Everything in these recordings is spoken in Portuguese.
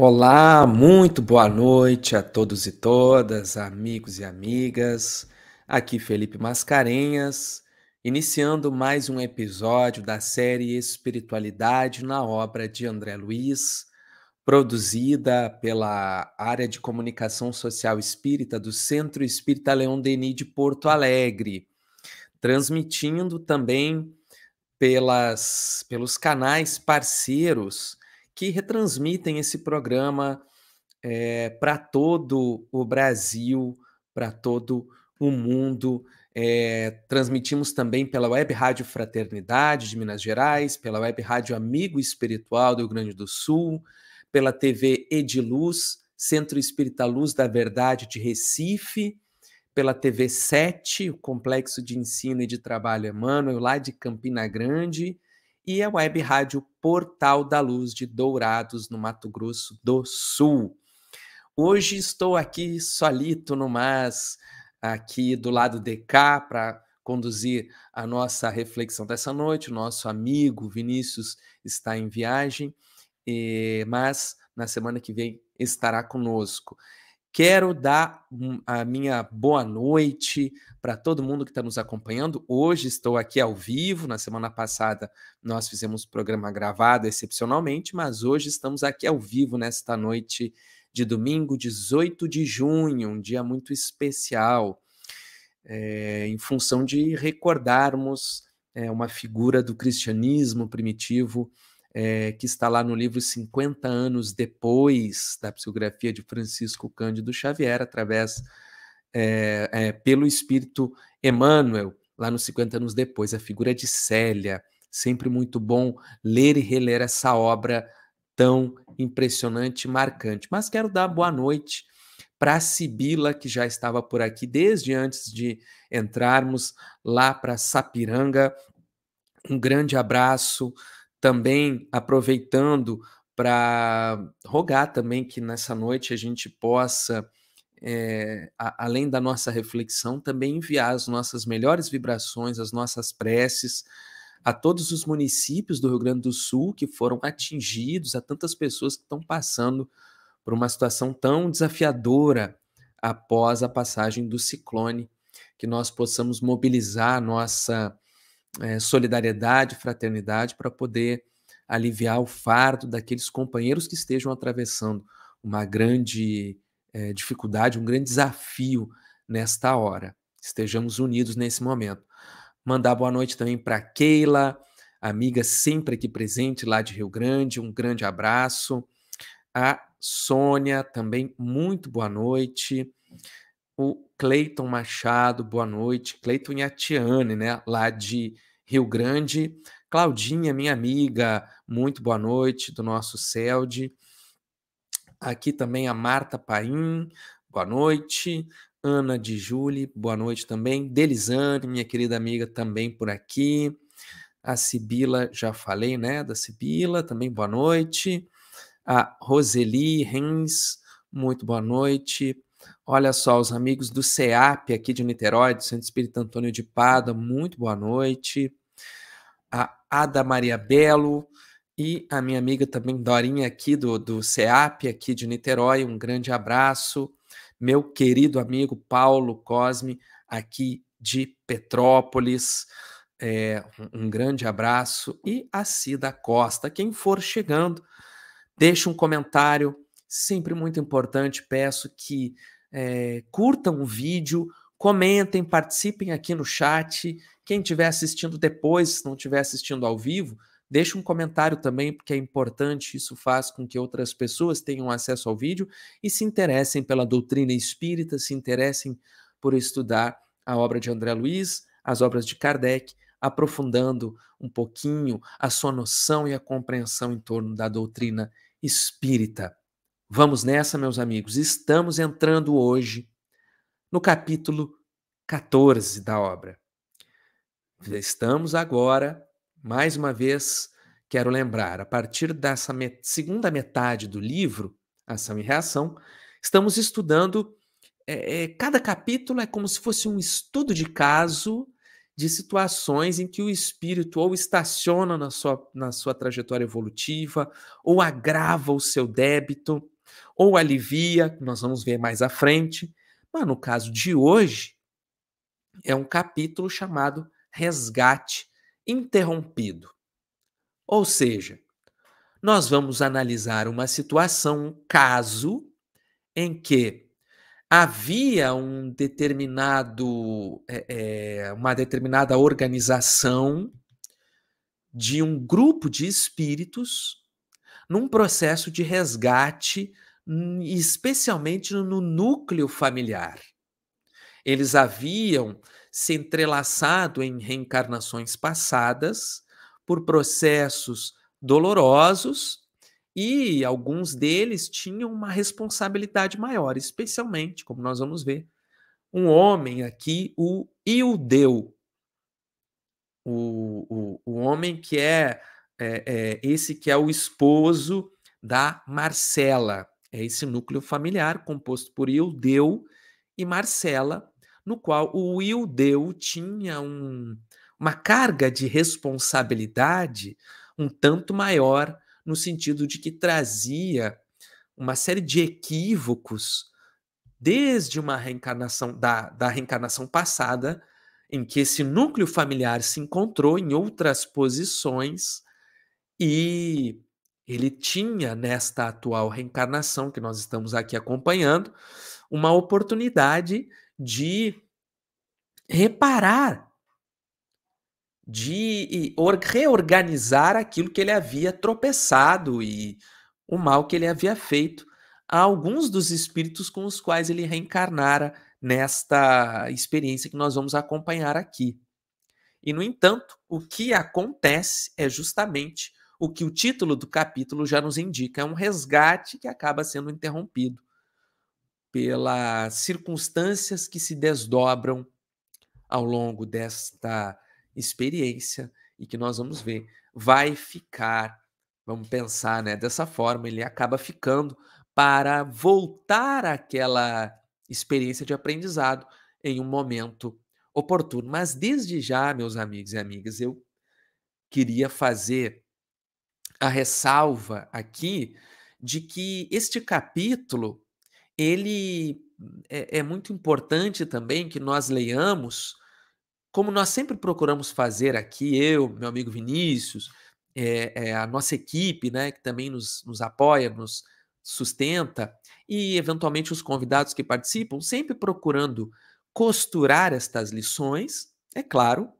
Olá, muito boa noite a todos e todas, amigos e amigas. Aqui Felipe Mascarenhas, iniciando mais um episódio da série Espiritualidade na obra de André Luiz, produzida pela área de comunicação social espírita do Centro Espírita Leão Denis de Porto Alegre, transmitindo também pelas, pelos canais parceiros que retransmitem esse programa é, eh, para todo o Brasil, para todo o mundo. É, transmitimos também pela Web Rádio Fraternidade de Minas Gerais, pela Web Rádio Amigo Espiritual do Rio Grande do Sul, pela TV Ediluz, Centro Espírita Luz da Verdade de Recife, pela TV 7, o Complexo de Ensino e de Trabalho Emmanuel, lá de Campina Grande, e a web rádio Portal da Luz de Dourados, no Mato Grosso do Sul. Hoje estou aqui solito no MAS, aqui do lado de cá, para conduzir a nossa reflexão dessa noite. O nosso amigo Vinícius está em viagem, eh, mas na semana que vem estará conosco. Quero dar a minha boa noite para todo mundo que está nos acompanhando. Hoje estou aqui ao vivo. Na semana passada nós fizemos o programa gravado excepcionalmente, mas hoje estamos aqui ao vivo nesta noite de domingo, 18 de junho, um dia muito especial, é, em função de recordarmos é, uma figura do cristianismo primitivo é, que está lá no livro 50 anos depois da psicografia de Francisco Cândido Xavier, através é, é, pelo Espírito Emmanuel, lá nos 50 anos depois, a figura de Célia. Sempre muito bom ler e reler essa obra tão impressionante e marcante. Mas quero dar boa noite para a Sibila, que já estava por aqui desde antes de entrarmos lá para Sapiranga. Um grande abraço também aproveitando para rogar também que nessa noite a gente possa, é, a, além da nossa reflexão, também enviar as nossas melhores vibrações, as nossas preces a todos os municípios do Rio Grande do Sul que foram atingidos, a tantas pessoas que estão passando por uma situação tão desafiadora após a passagem do ciclone, que nós possamos mobilizar a nossa é, solidariedade, fraternidade para poder aliviar o fardo daqueles companheiros que estejam atravessando uma grande é, dificuldade, um grande desafio nesta hora. Estejamos unidos nesse momento. Mandar boa noite também para Keila, amiga sempre aqui presente lá de Rio Grande, um grande abraço. A Sônia também, muito boa noite o Cleiton Machado, boa noite. Cleiton e a Tiane, né, lá de Rio Grande. Claudinha, minha amiga, muito boa noite, do nosso CELD. Aqui também a Marta Paim, boa noite. Ana de Júlio, boa noite também. Delisane, minha querida amiga, também por aqui. A Sibila, já falei, né, da Sibila, também boa noite. A Roseli Rens, muito boa noite. Olha só, os amigos do CEAP aqui de Niterói, do Centro Espírito Antônio de Pada, muito boa noite. A Ada Maria Belo e a minha amiga também Dorinha aqui do, do CEAP aqui de Niterói, um grande abraço. Meu querido amigo Paulo Cosme aqui de Petrópolis. É, um grande abraço e a Cida Costa. Quem for chegando, deixe um comentário, sempre muito importante. Peço que é, curtam o vídeo, comentem, participem aqui no chat. Quem estiver assistindo depois, se não estiver assistindo ao vivo, deixe um comentário também, porque é importante, isso faz com que outras pessoas tenham acesso ao vídeo e se interessem pela doutrina espírita, se interessem por estudar a obra de André Luiz, as obras de Kardec, aprofundando um pouquinho a sua noção e a compreensão em torno da doutrina espírita. Vamos nessa, meus amigos. Estamos entrando hoje no capítulo 14 da obra. Estamos agora, mais uma vez, quero lembrar, a partir dessa met segunda metade do livro, Ação e Reação, estamos estudando. É, é, cada capítulo é como se fosse um estudo de caso de situações em que o espírito ou estaciona na sua, na sua trajetória evolutiva, ou agrava o seu débito, ou alivia, nós vamos ver mais à frente. Mas no caso de hoje, é um capítulo chamado Resgate Interrompido. Ou seja, nós vamos analisar uma situação, um caso, em que havia um determinado, é, é uma determinada organização de um grupo de espíritos num processo de resgate Hum, especialmente no núcleo familiar. Eles haviam se entrelaçado em reencarnações passadas por processos dolorosos e alguns deles tinham uma responsabilidade maior, especialmente, como nós vamos ver, um homem aqui, o Ildeu, o, o, o homem que é, é, é esse que é o esposo da Marcela. É esse núcleo familiar composto por Ildeu e Marcela, no qual o Ildeu tinha um, uma carga de responsabilidade um tanto maior, no sentido de que trazia uma série de equívocos desde uma reencarnação da, da reencarnação passada, em que esse núcleo familiar se encontrou em outras posições e ele tinha nesta atual reencarnação que nós estamos aqui acompanhando uma oportunidade de reparar, de reorganizar aquilo que ele havia tropeçado e o mal que ele havia feito a alguns dos espíritos com os quais ele reencarnara nesta experiência que nós vamos acompanhar aqui. E, no entanto, o que acontece é justamente o que o título do capítulo já nos indica é um resgate que acaba sendo interrompido pelas circunstâncias que se desdobram ao longo desta experiência e que nós vamos ver vai ficar, vamos pensar, né, dessa forma, ele acaba ficando para voltar àquela experiência de aprendizado em um momento oportuno. Mas desde já, meus amigos e amigas, eu queria fazer a ressalva aqui de que este capítulo ele é, é muito importante também que nós leiamos, como nós sempre procuramos fazer aqui, eu, meu amigo Vinícius, é, é, a nossa equipe, né, que também nos, nos apoia, nos sustenta, e eventualmente os convidados que participam, sempre procurando costurar estas lições, é claro,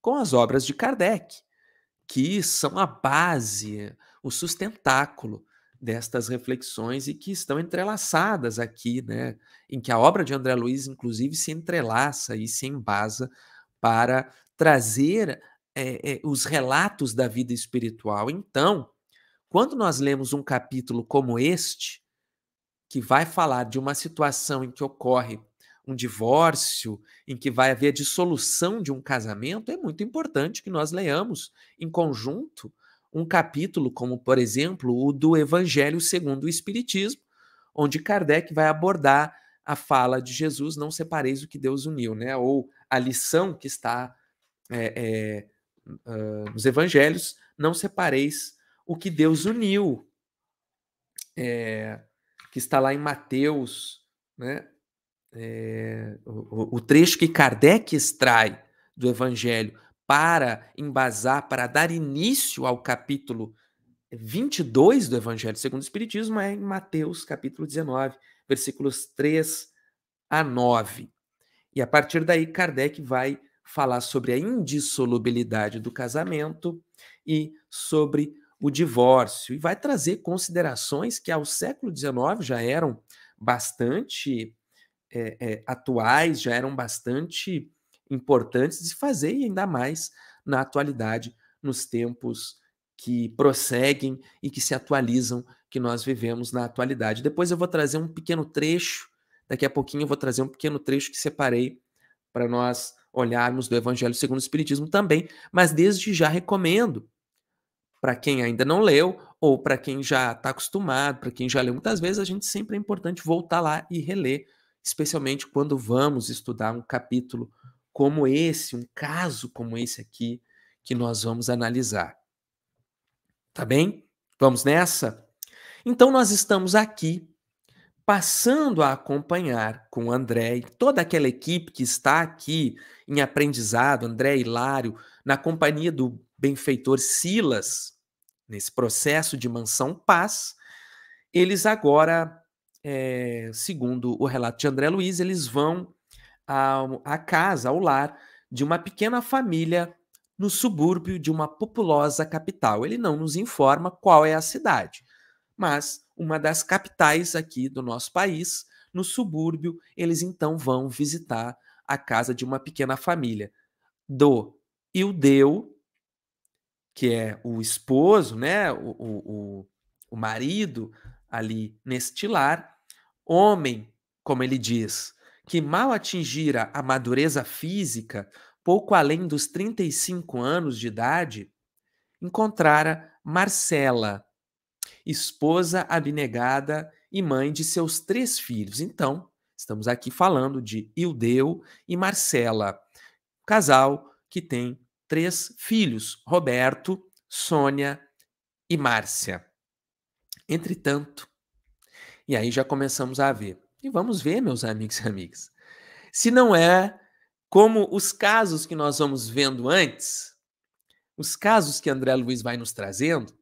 com as obras de Kardec que são a base, o sustentáculo destas reflexões e que estão entrelaçadas aqui, né? Em que a obra de André Luiz, inclusive, se entrelaça e se embasa para trazer é, é, os relatos da vida espiritual. Então, quando nós lemos um capítulo como este, que vai falar de uma situação em que ocorre um divórcio, em que vai haver dissolução de um casamento, é muito importante que nós leamos em conjunto um capítulo como, por exemplo, o do Evangelho segundo o Espiritismo, onde Kardec vai abordar a fala de Jesus, não separeis o que Deus uniu, né? Ou a lição que está é, é, uh, nos Evangelhos, não separeis o que Deus uniu, é, que está lá em Mateus, né? é, o, o trecho que Kardec extrai do Evangelho para embasar, para dar início ao capítulo 22 do Evangelho segundo o Espiritismo é em Mateus, capítulo 19, versículos 3 a 9. E a partir daí, Kardec vai falar sobre a indissolubilidade do casamento e sobre o divórcio, e vai trazer considerações que ao século XIX já eram bastante é, é, atuais já eram bastante importantes de fazer e ainda mais na atualidade, nos tempos que prosseguem e que se atualizam que nós vivemos na atualidade. Depois eu vou trazer um pequeno trecho, daqui a pouquinho eu vou trazer um pequeno trecho que separei para nós olharmos do Evangelho segundo o Espiritismo também, mas desde já recomendo para quem ainda não leu ou para quem já está acostumado, para quem já leu muitas vezes, a gente sempre é importante voltar lá e reler especialmente quando vamos estudar um capítulo como esse, um caso como esse aqui que nós vamos analisar. Tá bem? Vamos nessa? Então nós estamos aqui passando a acompanhar com o André e toda aquela equipe que está aqui em aprendizado, André Hilário, na companhia do benfeitor Silas, nesse processo de mansão paz, eles agora é, segundo o relato de André Luiz, eles vão à casa, ao lar de uma pequena família no subúrbio de uma populosa capital. Ele não nos informa qual é a cidade, mas uma das capitais aqui do nosso país, no subúrbio, eles então vão visitar a casa de uma pequena família do Ildeu, que é o esposo, né, o, o, o marido ali neste lar, homem, como ele diz, que mal atingira a madureza física, pouco além dos 35 anos de idade, encontrara Marcela, esposa abnegada e mãe de seus três filhos. Então, estamos aqui falando de Ildeu e Marcela, casal que tem três filhos: Roberto, Sônia e Márcia. Entretanto, e aí já começamos a ver. E vamos ver, meus amigos e amigas, se não é como os casos que nós vamos vendo antes, os casos que André Luiz vai nos trazendo,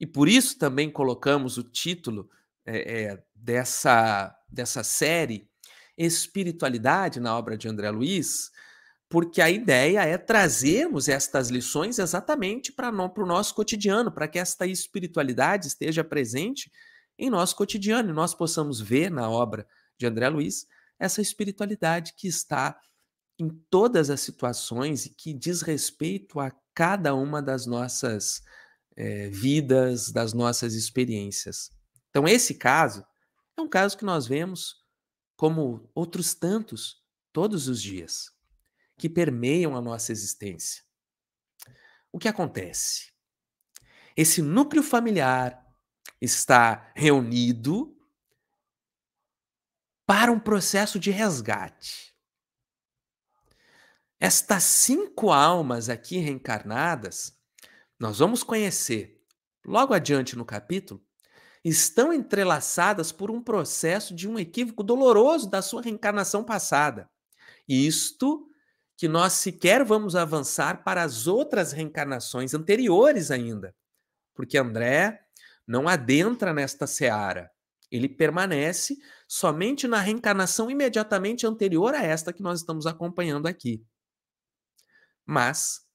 e por isso também colocamos o título é, é, dessa, dessa série, Espiritualidade na obra de André Luiz, porque a ideia é trazermos estas lições exatamente para o nosso cotidiano, para que esta espiritualidade esteja presente em nosso cotidiano e nós possamos ver na obra de André Luiz essa espiritualidade que está em todas as situações e que diz respeito a cada uma das nossas é, vidas, das nossas experiências. Então, esse caso é um caso que nós vemos como outros tantos todos os dias que permeiam a nossa existência. O que acontece? Esse núcleo familiar está reunido para um processo de resgate. Estas cinco almas aqui reencarnadas, nós vamos conhecer logo adiante no capítulo, estão entrelaçadas por um processo de um equívoco doloroso da sua reencarnação passada. Isto que nós sequer vamos avançar para as outras reencarnações anteriores ainda, porque André não adentra nesta seara. Ele permanece somente na reencarnação imediatamente anterior a esta que nós estamos acompanhando aqui. Mas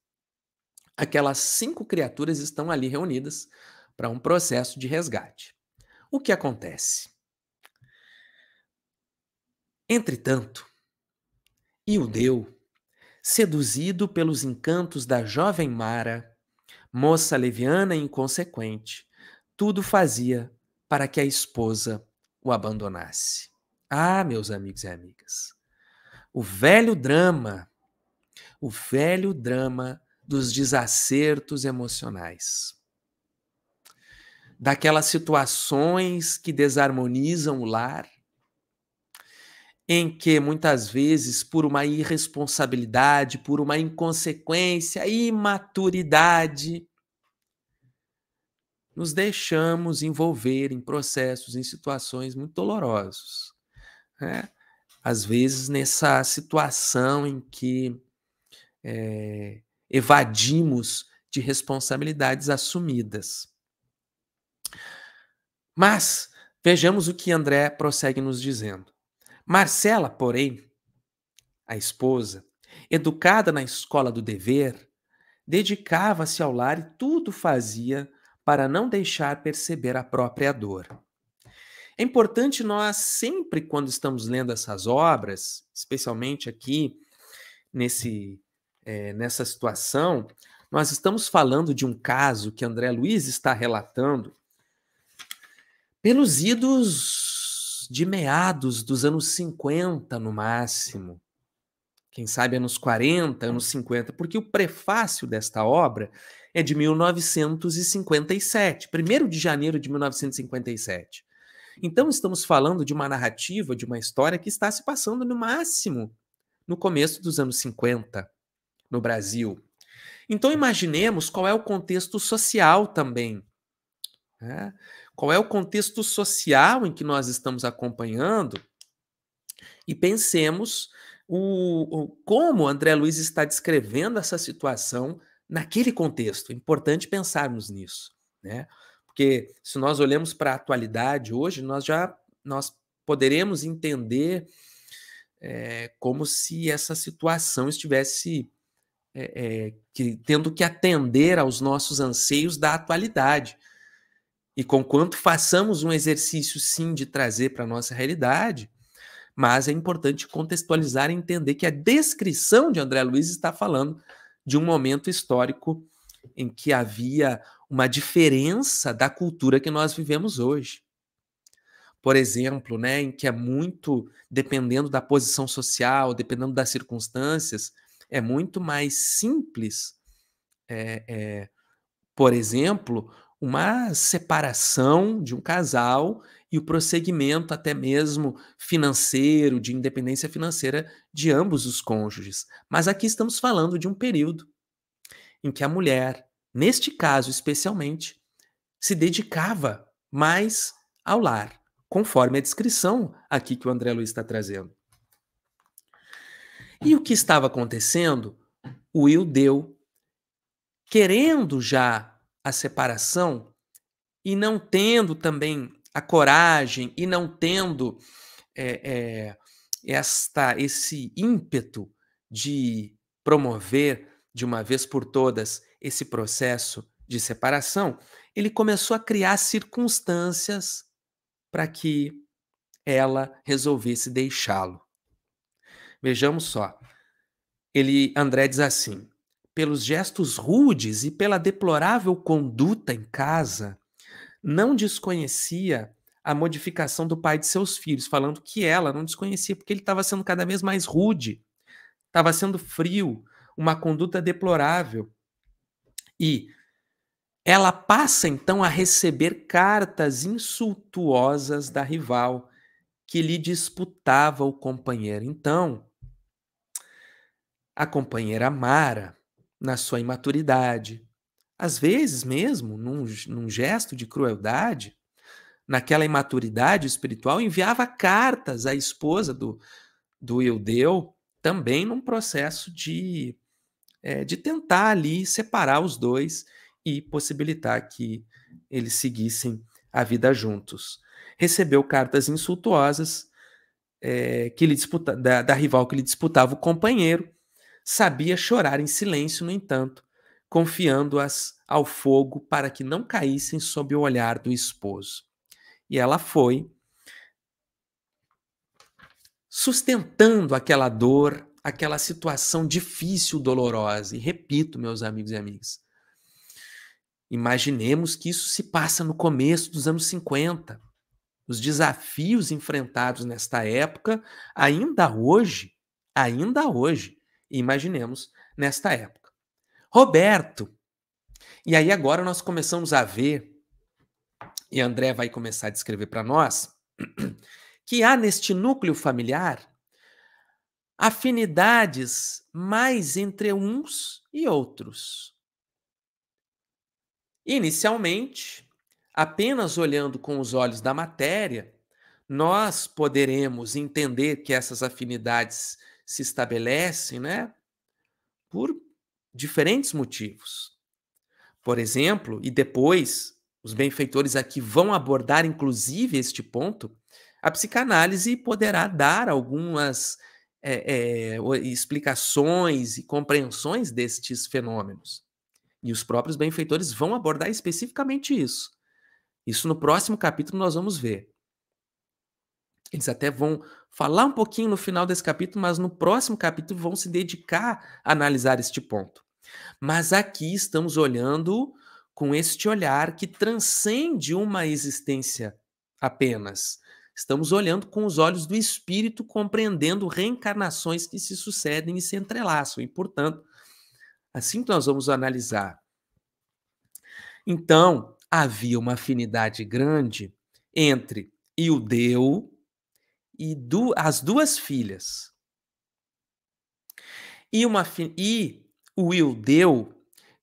aquelas cinco criaturas estão ali reunidas para um processo de resgate. O que acontece? Entretanto, Deus? seduzido pelos encantos da jovem Mara, moça leviana e inconsequente, tudo fazia para que a esposa o abandonasse. Ah, meus amigos e amigas, o velho drama, o velho drama dos desacertos emocionais, daquelas situações que desarmonizam o lar, em que muitas vezes, por uma irresponsabilidade, por uma inconsequência, imaturidade, nos deixamos envolver em processos, em situações muito dolorosos. Né? Às vezes, nessa situação em que é, evadimos de responsabilidades assumidas. Mas vejamos o que André prossegue nos dizendo. Marcela, porém, a esposa, educada na escola do dever, dedicava-se ao lar e tudo fazia para não deixar perceber a própria dor. É importante nós, sempre quando estamos lendo essas obras, especialmente aqui nesse, é, nessa situação, nós estamos falando de um caso que André Luiz está relatando pelos idos de meados dos anos 50 no máximo, quem sabe anos 40, anos 50, porque o prefácio desta obra é de 1957, 1 de janeiro de 1957. Então estamos falando de uma narrativa, de uma história que está se passando no máximo no começo dos anos 50 no Brasil. Então imaginemos qual é o contexto social também. Né? qual é o contexto social em que nós estamos acompanhando e pensemos o, o como André Luiz está descrevendo essa situação naquele contexto. É importante pensarmos nisso, né? Porque se nós olhamos para a atualidade hoje, nós já nós poderemos entender é, como se essa situação estivesse é, é, que, tendo que atender aos nossos anseios da atualidade. E conquanto façamos um exercício, sim, de trazer para a nossa realidade, mas é importante contextualizar e entender que a descrição de André Luiz está falando de um momento histórico em que havia uma diferença da cultura que nós vivemos hoje. Por exemplo, né, em que é muito, dependendo da posição social, dependendo das circunstâncias, é muito mais simples, é, é, por exemplo, uma separação de um casal e o prosseguimento até mesmo financeiro, de independência financeira de ambos os cônjuges. Mas aqui estamos falando de um período em que a mulher, neste caso especialmente, se dedicava mais ao lar, conforme a descrição aqui que o André Luiz está trazendo. E o que estava acontecendo? O Will deu, querendo já a separação e não tendo também a coragem e não tendo é, é, esta, esse ímpeto de promover de uma vez por todas esse processo de separação, ele começou a criar circunstâncias para que ela resolvesse deixá-lo. Vejamos só. Ele André diz assim: pelos gestos rudes e pela deplorável conduta em casa, não desconhecia a modificação do pai de seus filhos, falando que ela não desconhecia porque ele estava sendo cada vez mais rude, estava sendo frio, uma conduta deplorável. E ela passa então a receber cartas insultuosas da rival que lhe disputava o companheiro. Então, a companheira Mara na sua imaturidade, às vezes mesmo, num, num gesto de crueldade, naquela imaturidade espiritual, enviava cartas à esposa do, do Eudeu, também num processo de, é, de tentar ali separar os dois e possibilitar que eles seguissem a vida juntos. Recebeu cartas insultuosas é, que lhe disputa, da, da rival que lhe disputava o companheiro, Sabia chorar em silêncio, no entanto, confiando-as ao fogo para que não caíssem sob o olhar do esposo. E ela foi sustentando aquela dor, aquela situação difícil, dolorosa. E repito, meus amigos e amigas, imaginemos que isso se passa no começo dos anos 50. Os desafios enfrentados nesta época, ainda hoje, ainda hoje, imaginemos, nesta época. Roberto. E aí agora nós começamos a ver, e André vai começar a descrever para nós, que há neste núcleo familiar afinidades mais entre uns e outros. Inicialmente, apenas olhando com os olhos da matéria, nós poderemos entender que essas afinidades se estabelece, né, por diferentes motivos. Por exemplo, e depois os benfeitores aqui vão abordar inclusive este ponto, a psicanálise poderá dar algumas é, é, explicações e compreensões destes fenômenos. E os próprios benfeitores vão abordar especificamente isso. Isso no próximo capítulo nós vamos ver. Eles até vão falar um pouquinho no final desse capítulo, mas no próximo capítulo vão se dedicar a analisar este ponto. Mas aqui estamos olhando com este olhar que transcende uma existência apenas. Estamos olhando com os olhos do espírito, compreendendo reencarnações que se sucedem e se entrelaçam. E, portanto, assim que nós vamos analisar. Então, havia uma afinidade grande entre Ildeu, e du as duas filhas. E, uma fi e o Wildeu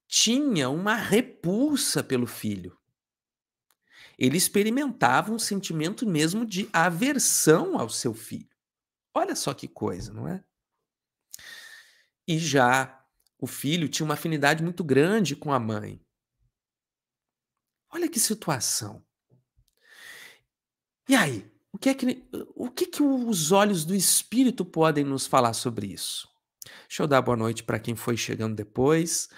tinha uma repulsa pelo filho. Ele experimentava um sentimento mesmo de aversão ao seu filho. Olha só que coisa, não é? E já o filho tinha uma afinidade muito grande com a mãe. Olha que situação. E aí? O que é que, o que, que os olhos do Espírito podem nos falar sobre isso? Deixa eu dar boa noite para quem foi chegando depois.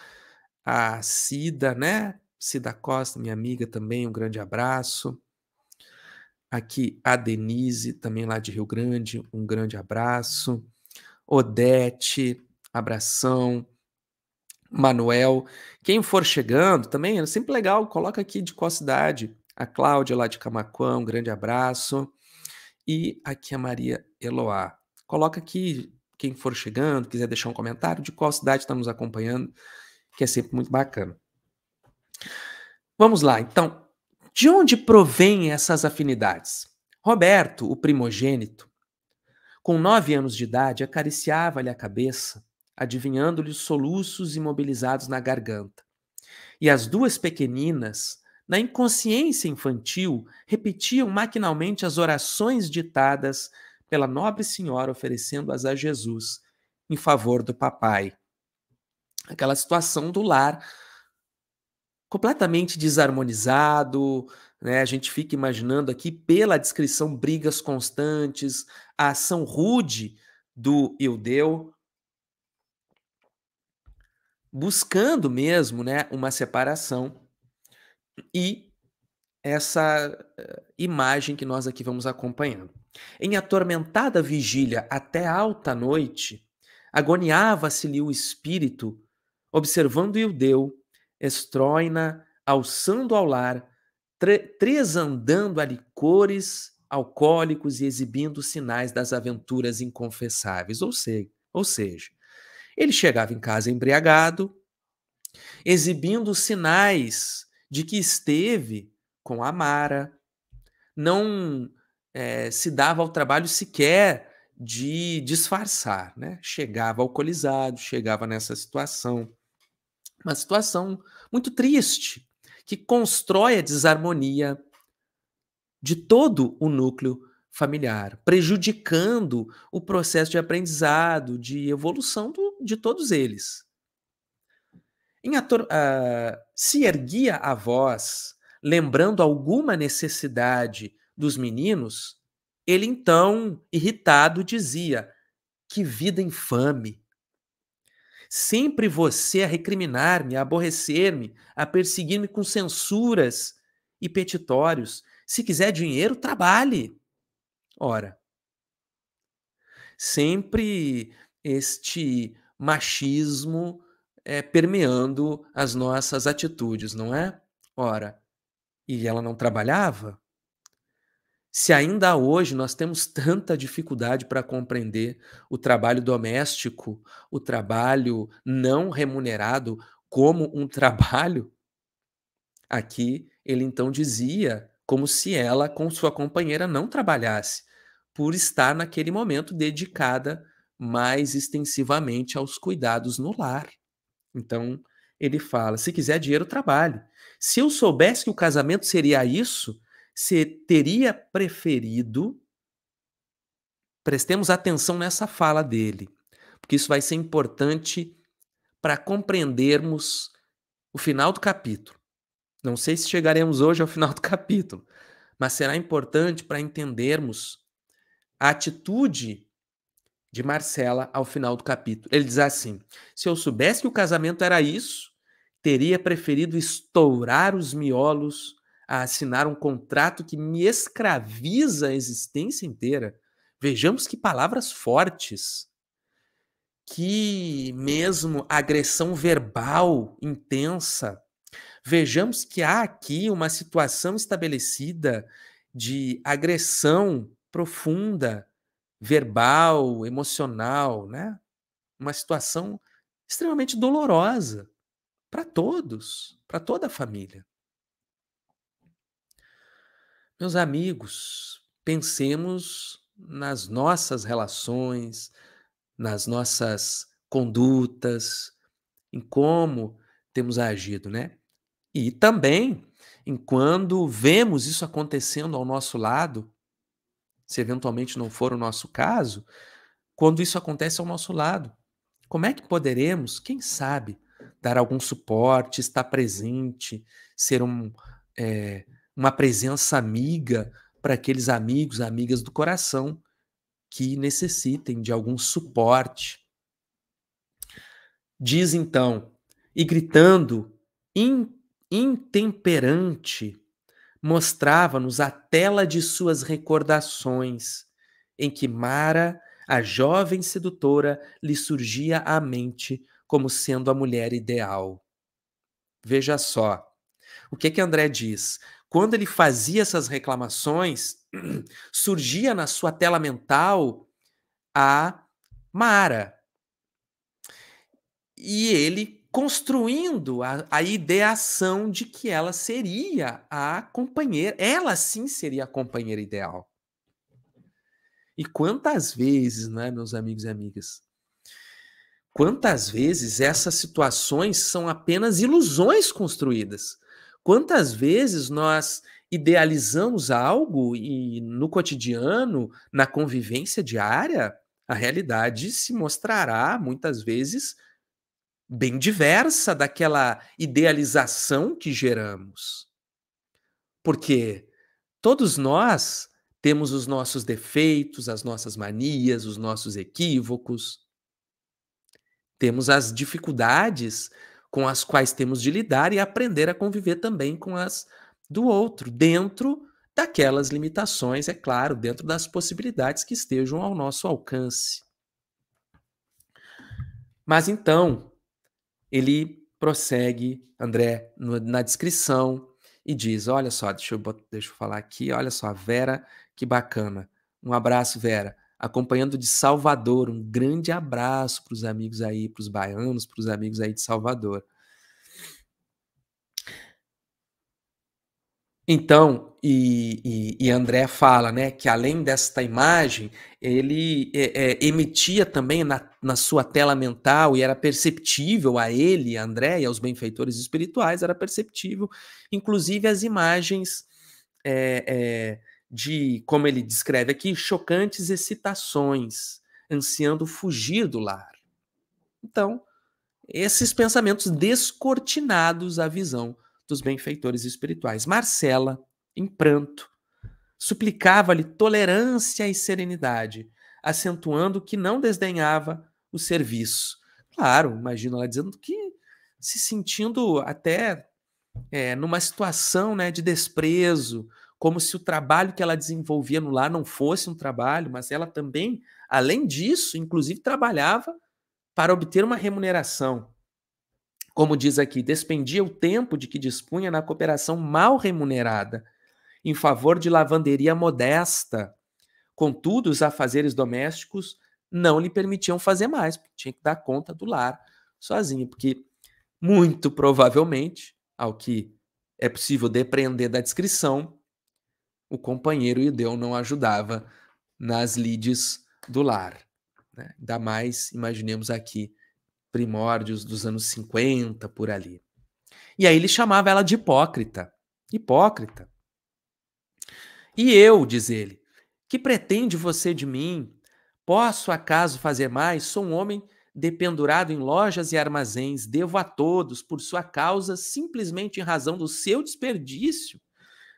A Cida, né? Cida Costa, minha amiga também, um grande abraço. Aqui a Denise, também lá de Rio Grande, um grande abraço. Odete, abração. Manuel. Quem for chegando também, é sempre legal, coloca aqui de qual cidade. A Cláudia lá de Camacuã, um grande abraço. E aqui a Maria Eloá. Coloca aqui quem for chegando, quiser deixar um comentário de qual cidade está nos acompanhando, que é sempre muito bacana. Vamos lá, então, de onde provém essas afinidades? Roberto, o primogênito, com nove anos de idade, acariciava-lhe a cabeça, adivinhando-lhe soluços imobilizados na garganta. E as duas pequeninas na inconsciência infantil, repetiam maquinalmente as orações ditadas pela nobre senhora oferecendo-as a Jesus em favor do papai. Aquela situação do lar completamente desarmonizado, né? A gente fica imaginando aqui pela descrição brigas constantes, a ação rude do Eudeu, buscando mesmo, né, uma separação e essa eh, imagem que nós aqui vamos acompanhando. Em atormentada vigília até alta noite, agoniava-se-lhe o espírito, observando Ildeu, estróina, alçando ao lar, tresandando a licores alcoólicos e exibindo sinais das aventuras inconfessáveis. Ou, seja ou seja, ele chegava em casa embriagado, exibindo sinais de que esteve com a Mara, não é, se dava ao trabalho sequer de disfarçar, né? Chegava alcoolizado, chegava nessa situação. Uma situação muito triste, que constrói a desarmonia de todo o núcleo familiar, prejudicando o processo de aprendizado, de evolução do, de todos eles. Em ator, uh, se erguia a voz, lembrando alguma necessidade dos meninos, ele então, irritado, dizia: Que vida infame! Sempre você a recriminar-me, a aborrecer-me, a perseguir-me com censuras e petitórios. Se quiser dinheiro, trabalhe. Ora, sempre este machismo é, permeando as nossas atitudes, não é? Ora, e ela não trabalhava? Se ainda hoje nós temos tanta dificuldade para compreender o trabalho doméstico, o trabalho não remunerado, como um trabalho, aqui ele então dizia como se ela com sua companheira não trabalhasse, por estar naquele momento dedicada mais extensivamente aos cuidados no lar. Então, ele fala: se quiser dinheiro, trabalhe. Se eu soubesse que o casamento seria isso, você teria preferido. Prestemos atenção nessa fala dele, porque isso vai ser importante para compreendermos o final do capítulo. Não sei se chegaremos hoje ao final do capítulo, mas será importante para entendermos a atitude de Marcela ao final do capítulo. Ele diz assim: Se eu soubesse que o casamento era isso, teria preferido estourar os miolos a assinar um contrato que me escraviza a existência inteira. Vejamos que palavras fortes. Que mesmo agressão verbal intensa. Vejamos que há aqui uma situação estabelecida de agressão profunda, verbal, emocional, né? Uma situação extremamente dolorosa para todos, para toda a família. Meus amigos, pensemos nas nossas relações, nas nossas condutas, em como temos agido, né? E também, enquanto vemos isso acontecendo ao nosso lado, se eventualmente não for o nosso caso, quando isso acontece ao nosso lado? Como é que poderemos, quem sabe, dar algum suporte, estar presente, ser um, é, uma presença amiga para aqueles amigos, amigas do coração que necessitem de algum suporte? Diz então, e gritando, in, intemperante mostrava-nos a tela de suas recordações, em que Mara, a jovem sedutora, lhe surgia à mente como sendo a mulher ideal. Veja só, o que que André diz? Quando ele fazia essas reclamações, surgia na sua tela mental a Mara. E ele construindo a, a ideação de que ela seria a companheira, ela sim seria a companheira ideal. E quantas vezes, né, meus amigos e amigas? Quantas vezes essas situações são apenas ilusões construídas? Quantas vezes nós idealizamos algo e no cotidiano, na convivência diária, a realidade se mostrará muitas vezes bem diversa daquela idealização que geramos. Porque todos nós temos os nossos defeitos, as nossas manias, os nossos equívocos. Temos as dificuldades com as quais temos de lidar e aprender a conviver também com as do outro, dentro daquelas limitações, é claro, dentro das possibilidades que estejam ao nosso alcance. Mas então, ele prossegue, André, no, na descrição e diz: Olha só, deixa eu, deixa eu falar aqui, olha só, Vera, que bacana. Um abraço, Vera. Acompanhando de Salvador, um grande abraço para os amigos aí, para os baianos, para os amigos aí de Salvador. Então, e, e, e, André fala né, que além desta imagem, ele é, é, emitia também na, na sua tela mental e era perceptível a ele, a André e aos benfeitores espirituais, era perceptível, inclusive as imagens é, é de, como ele descreve aqui, chocantes excitações, ansiando fugir do lar. Então, esses pensamentos descortinados à visão dos benfeitores espirituais. Marcela, em pranto, suplicava-lhe tolerância e serenidade, acentuando que não desdenhava o serviço. Claro, imagino ela dizendo que se sentindo até é, numa situação né, de desprezo, como se o trabalho que ela desenvolvia no lar não fosse um trabalho, mas ela também, além disso, inclusive trabalhava para obter uma remuneração como diz aqui, despendia o tempo de que dispunha na cooperação mal remunerada, em favor de lavanderia modesta. Contudo, os afazeres domésticos não lhe permitiam fazer mais, porque tinha que dar conta do lar sozinho, porque muito provavelmente, ao que é possível depreender da descrição, o companheiro judeu não ajudava nas lides do lar. Né? Ainda mais, imaginemos aqui, primórdios dos anos 50, por ali. E aí ele chamava ela de hipócrita. Hipócrita. E eu, diz ele, que pretende você de mim? Posso acaso fazer mais? Sou um homem dependurado em lojas e armazéns, devo a todos por sua causa, simplesmente em razão do seu desperdício.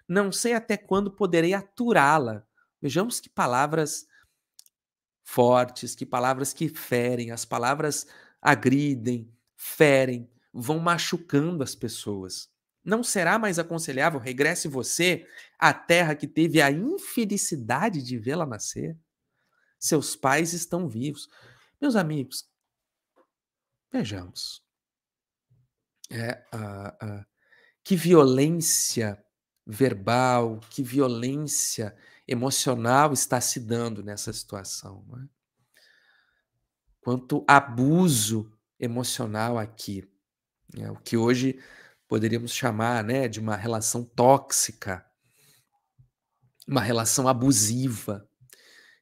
Não sei até quando poderei aturá-la. Vejamos que palavras fortes, que palavras que ferem, as palavras agridem, ferem, vão machucando as pessoas. Não será mais aconselhável regresse você à terra que teve a infelicidade de vê-la nascer? Seus pais estão vivos. Meus amigos, vejamos. É, ah, ah, que violência verbal, que violência emocional está se dando nessa situação. Não é? quanto abuso emocional aqui. É o que hoje poderíamos chamar né, de uma relação tóxica, uma relação abusiva,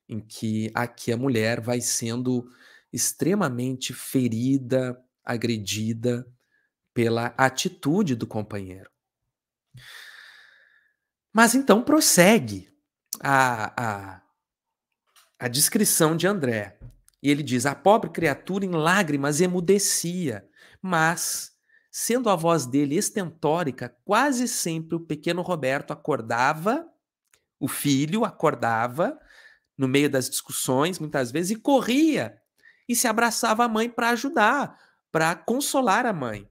em que aqui a mulher vai sendo extremamente ferida, agredida pela atitude do companheiro. Mas então prossegue a, a, a descrição de André. E ele diz: A pobre criatura em lágrimas emudecia, mas, sendo a voz dele estentórica, quase sempre o pequeno Roberto acordava, o filho acordava, no meio das discussões, muitas vezes, e corria e se abraçava a mãe para ajudar, para consolar a mãe.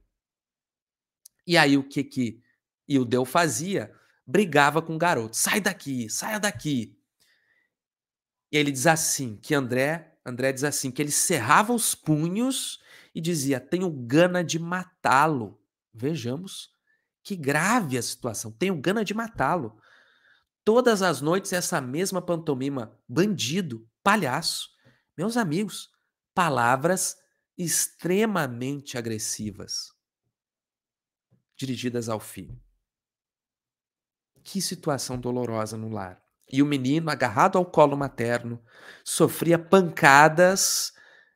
E aí o que que o Deu fazia? Brigava com o garoto: sai daqui, saia daqui. E ele diz assim: que André André diz assim: que ele cerrava os punhos e dizia: Tenho gana de matá-lo. Vejamos que grave a situação. Tenho gana de matá-lo. Todas as noites, essa mesma pantomima: bandido, palhaço. Meus amigos, palavras extremamente agressivas dirigidas ao filho. Que situação dolorosa no lar. E o menino, agarrado ao colo materno, sofria pancadas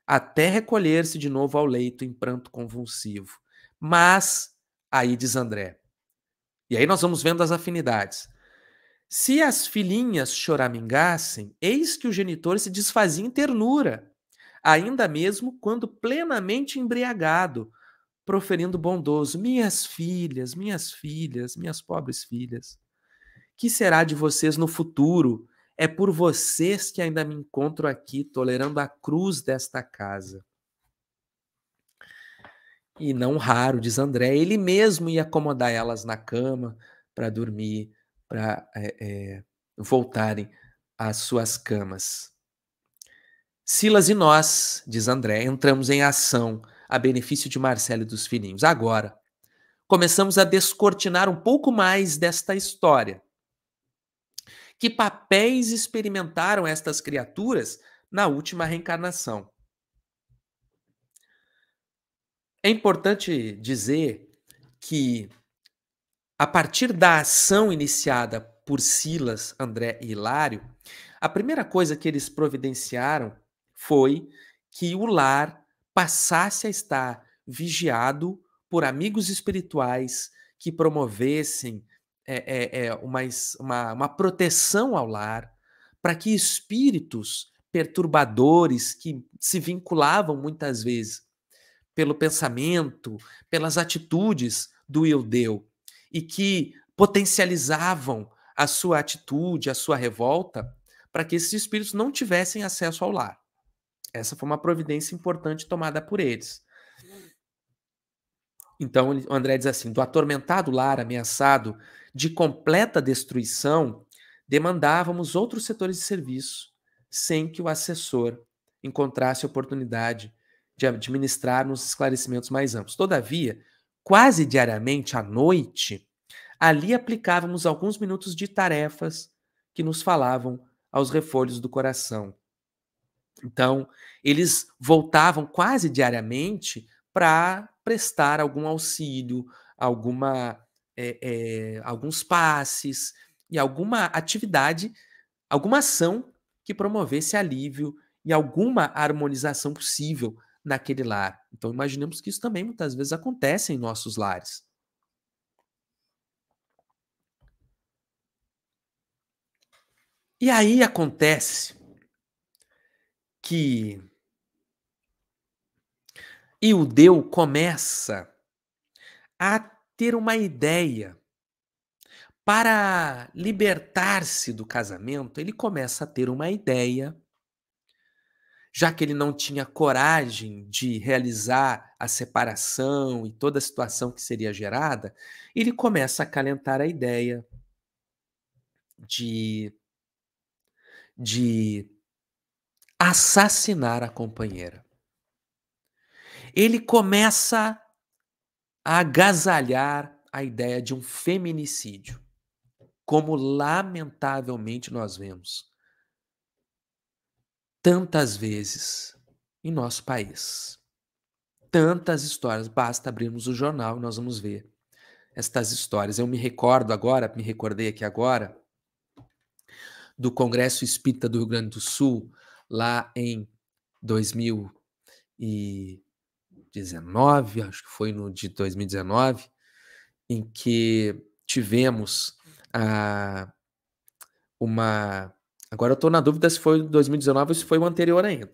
até recolher-se de novo ao leito em pranto convulsivo. Mas, aí diz André, e aí nós vamos vendo as afinidades. Se as filhinhas choramingassem, eis que o genitor se desfazia em ternura, ainda mesmo quando plenamente embriagado, proferindo bondoso: Minhas filhas, minhas filhas, minhas pobres filhas. Que será de vocês no futuro? É por vocês que ainda me encontro aqui, tolerando a cruz desta casa. E não raro, diz André, ele mesmo ia acomodar elas na cama para dormir, para é, é, voltarem às suas camas. Silas e nós, diz André, entramos em ação a benefício de Marcelo e dos filhinhos. Agora, começamos a descortinar um pouco mais desta história. Que papéis experimentaram estas criaturas na última reencarnação? É importante dizer que, a partir da ação iniciada por Silas, André e Hilário, a primeira coisa que eles providenciaram foi que o lar passasse a estar vigiado por amigos espirituais que promovessem é, é, é, uma, uma, uma proteção ao lar, para que espíritos perturbadores que se vinculavam muitas vezes pelo pensamento, pelas atitudes do Ildeu e que potencializavam a sua atitude, a sua revolta, para que esses espíritos não tivessem acesso ao lar. Essa foi uma providência importante tomada por eles. Então o André diz assim: do atormentado lar ameaçado de completa destruição, demandávamos outros setores de serviço, sem que o assessor encontrasse oportunidade de administrar nos esclarecimentos mais amplos. Todavia, quase diariamente à noite, ali aplicávamos alguns minutos de tarefas que nos falavam aos refolhos do coração. Então, eles voltavam quase diariamente para prestar algum auxílio, alguma, é, é, alguns passes e alguma atividade, alguma ação que promovesse alívio e alguma harmonização possível naquele lar. Então imaginemos que isso também muitas vezes acontece em nossos lares. E aí acontece que e o deu começa a ter uma ideia. Para libertar-se do casamento, ele começa a ter uma ideia, já que ele não tinha coragem de realizar a separação e toda a situação que seria gerada, ele começa a calentar a ideia de, de assassinar a companheira ele começa a agasalhar a ideia de um feminicídio, como lamentavelmente nós vemos tantas vezes em nosso país. Tantas histórias, basta abrirmos o jornal e nós vamos ver estas histórias. Eu me recordo agora, me recordei aqui agora, do Congresso Espírita do Rio Grande do Sul, lá em 2000 e 19, acho que foi no de 2019, em que tivemos a, ah, uma. Agora eu estou na dúvida se foi 2019 ou se foi o anterior ainda.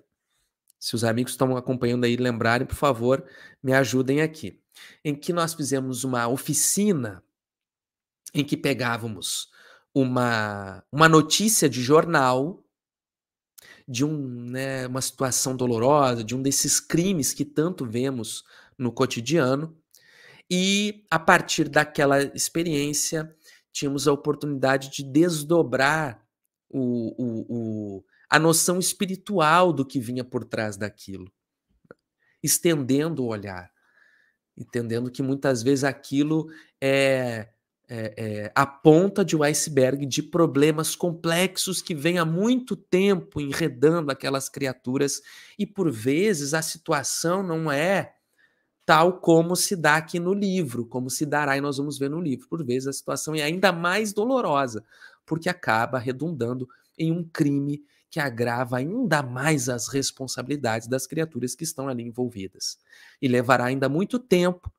Se os amigos estão acompanhando aí lembrarem, por favor, me ajudem aqui. Em que nós fizemos uma oficina em que pegávamos uma, uma notícia de jornal de um, né, uma situação dolorosa, de um desses crimes que tanto vemos no cotidiano. E a partir daquela experiência, tínhamos a oportunidade de desdobrar o, o, o, a noção espiritual do que vinha por trás daquilo, estendendo o olhar, entendendo que muitas vezes aquilo é é, é, a ponta de um iceberg de problemas complexos que vem há muito tempo enredando aquelas criaturas e por vezes a situação não é tal como se dá aqui no livro, como se dará e nós vamos ver no livro. Por vezes a situação é ainda mais dolorosa, porque acaba redundando em um crime que agrava ainda mais as responsabilidades das criaturas que estão ali envolvidas e levará ainda muito tempo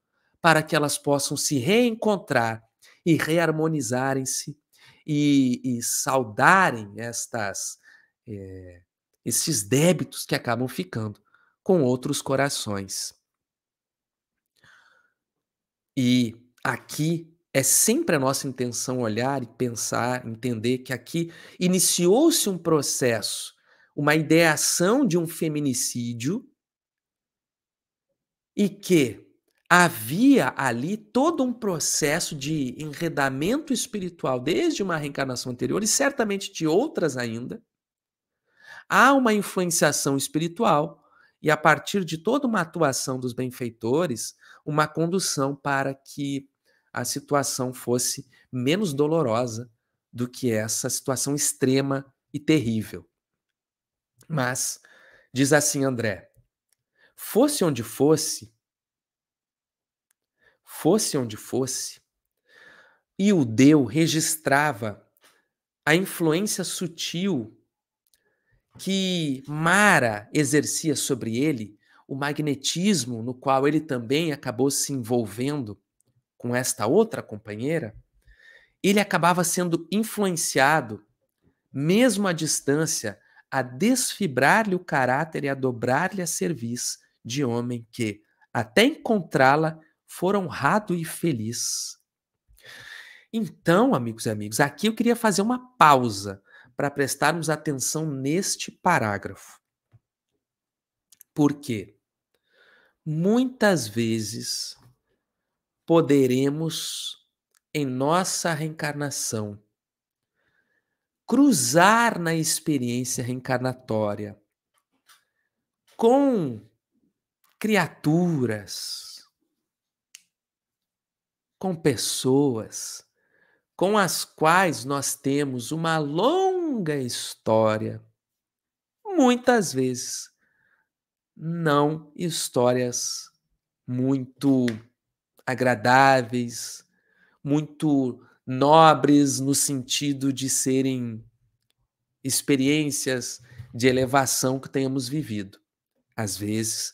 para que elas possam se reencontrar e reharmonizarem-se e, e, saudarem estas, é, esses débitos que acabam ficando com outros corações. E aqui é sempre a nossa intenção olhar e pensar, entender que aqui iniciou-se um processo, uma ideação de um feminicídio e que havia ali todo um processo de enredamento espiritual desde uma reencarnação anterior e certamente de outras ainda. Há uma influenciação espiritual e a partir de toda uma atuação dos benfeitores, uma condução para que a situação fosse menos dolorosa do que essa situação extrema e terrível. Mas diz assim André: fosse onde fosse, fosse onde fosse, e o deu registrava a influência sutil que Mara exercia sobre ele, o magnetismo no qual ele também acabou se envolvendo com esta outra companheira, ele acabava sendo influenciado, mesmo à distância, a desfibrar-lhe o caráter e a dobrar-lhe a serviço de homem que, até encontrá-la, for honrado e feliz. Então, amigos e amigos, aqui eu queria fazer uma pausa para prestarmos atenção neste parágrafo. Por quê? Muitas vezes poderemos, em nossa reencarnação, cruzar na experiência reencarnatória com criaturas, com pessoas com as quais nós temos uma longa história, muitas vezes não histórias muito agradáveis, muito nobres no sentido de serem experiências de elevação que tenhamos vivido. Às vezes,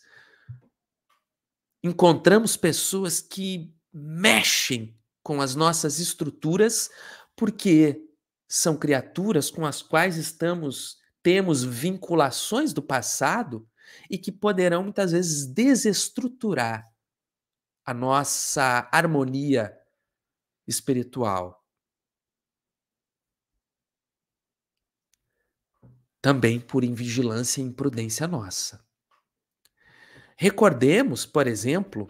encontramos pessoas que mexem com as nossas estruturas, porque são criaturas com as quais estamos temos vinculações do passado e que poderão muitas vezes desestruturar a nossa harmonia espiritual. Também por invigilância e imprudência nossa. Recordemos, por exemplo,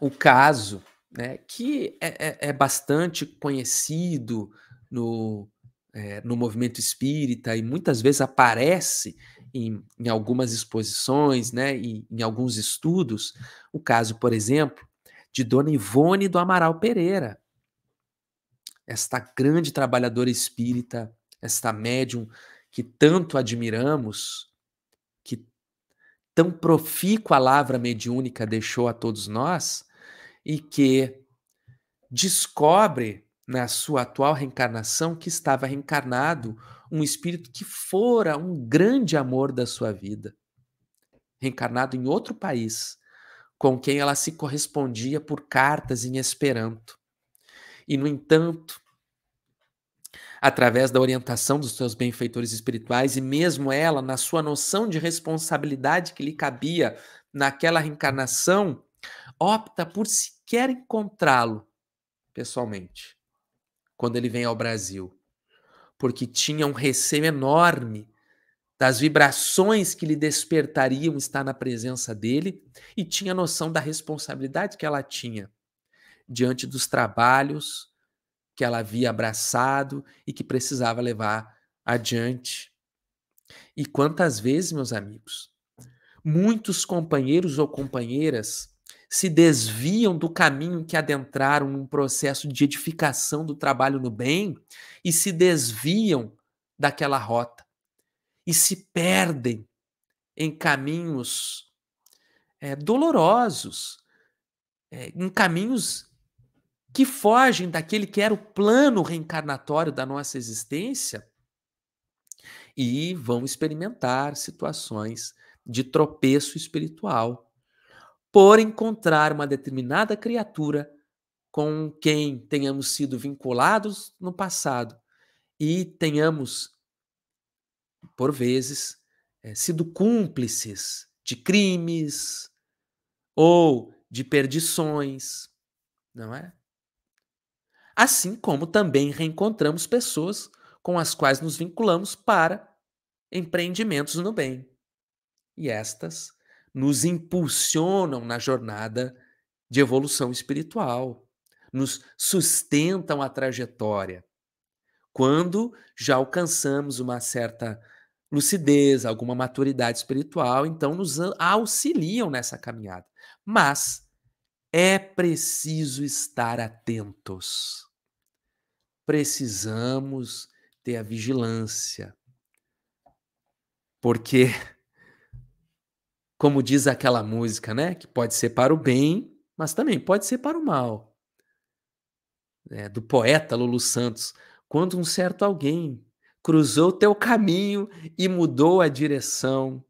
o caso né, que é, é, é, bastante conhecido no, é, no movimento espírita e muitas vezes aparece em, em algumas exposições, né, e em alguns estudos, o caso, por exemplo, de Dona Ivone do Amaral Pereira, esta grande trabalhadora espírita, esta médium que tanto admiramos, tão profícua palavra mediúnica deixou a todos nós e que descobre na sua atual reencarnação que estava reencarnado um espírito que fora um grande amor da sua vida, reencarnado em outro país, com quem ela se correspondia por cartas em esperanto. E, no entanto, através da orientação dos seus benfeitores espirituais, e mesmo ela, na sua noção de responsabilidade que lhe cabia naquela reencarnação, opta por sequer encontrá-lo pessoalmente quando ele vem ao Brasil, porque tinha um receio enorme das vibrações que lhe despertariam estar na presença dele e tinha noção da responsabilidade que ela tinha diante dos trabalhos que ela havia abraçado e que precisava levar adiante. E quantas vezes, meus amigos, muitos companheiros ou companheiras se desviam do caminho que adentraram num processo de edificação do trabalho no bem e se desviam daquela rota e se perdem em caminhos é, dolorosos, é, em caminhos que fogem daquele que era o plano reencarnatório da nossa existência e vão experimentar situações de tropeço espiritual por encontrar uma determinada criatura com quem tenhamos sido vinculados no passado e tenhamos, por vezes, é, sido cúmplices de crimes ou de perdições, não é? assim como também reencontramos pessoas com as quais nos vinculamos para empreendimentos no bem. E estas nos impulsionam na jornada de evolução espiritual, nos sustentam a trajetória. Quando já alcançamos uma certa lucidez, alguma maturidade espiritual, então nos auxiliam nessa caminhada. Mas é preciso estar atentos. Precisamos ter a vigilância. Porque, como diz aquela música, né? Que pode ser para o bem, mas também pode ser para o mal. É, do poeta Lulu Santos. Quando um certo alguém cruzou teu caminho e mudou a direção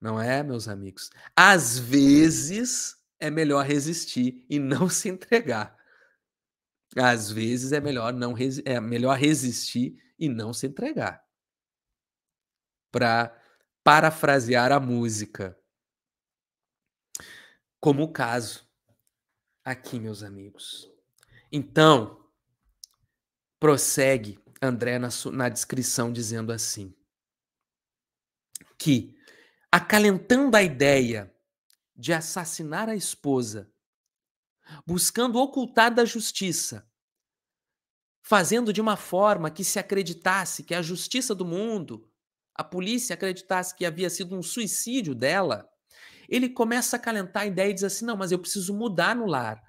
não é, meus amigos? Às uhum. vezes é, é, é melhor resistir e não se entregar. Às vezes é melhor não é melhor resistir e não se entregar. Para parafrasear a música. Como o caso aqui, meus amigos. Então, prossegue André na, na descrição dizendo assim: que acalentando a ideia de assassinar a esposa, buscando ocultar da justiça, fazendo de uma forma que se acreditasse que a justiça do mundo, a polícia acreditasse que havia sido um suicídio dela, ele começa a acalentar a ideia e diz assim: não, mas eu preciso mudar no lar